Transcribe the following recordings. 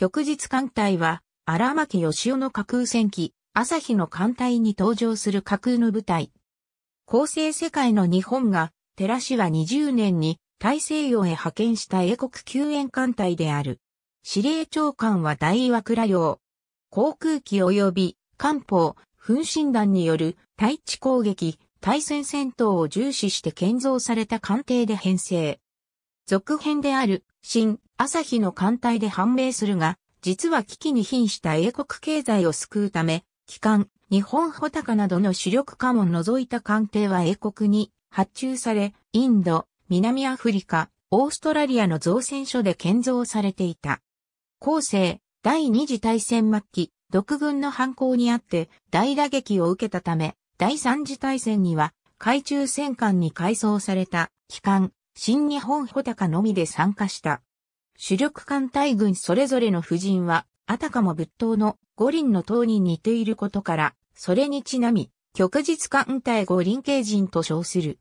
旭日艦隊は、荒牧義雄の架空戦記、朝日の艦隊に登場する架空の部隊。構成世界の日本が、寺氏は20年に大西洋へ派遣した英国救援艦隊である。司令長官は大岩倉洋。航空機及び艦砲、噴進弾による対地攻撃、対戦戦闘を重視して建造された艦艇で編成。続編である、新、朝日の艦隊で判明するが、実は危機に瀕した英国経済を救うため、機関、日本穂高などの主力艦を除いた艦艇は英国に発注され、インド、南アフリカ、オーストラリアの造船所で建造されていた。後世、第二次大戦末期、独軍の反抗にあって大打撃を受けたため、第三次大戦には海中戦艦に改装された機関新日本穂高のみで参加した。主力艦隊軍それぞれの夫人は、あたかも仏塔の五輪の塔に似ていることから、それにちなみ、旭日艦隊五輪形人と称する。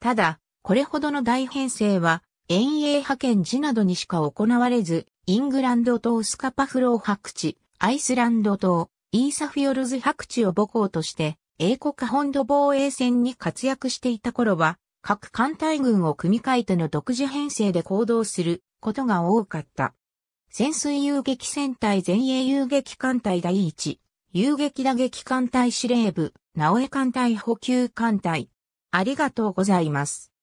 ただ、これほどの大編成は、遠泳派遣時などにしか行われず、イングランド島スカパフロー白地、アイスランド島、イーサフィオルズ白地を母港として、英国本土防衛戦に活躍していた頃は、各艦隊軍を組み替えての独自編成で行動することが多かった。潜水遊撃戦隊前衛遊撃艦隊第一、遊撃打撃艦隊司令部、直江艦隊補給艦隊。ありがとうございます。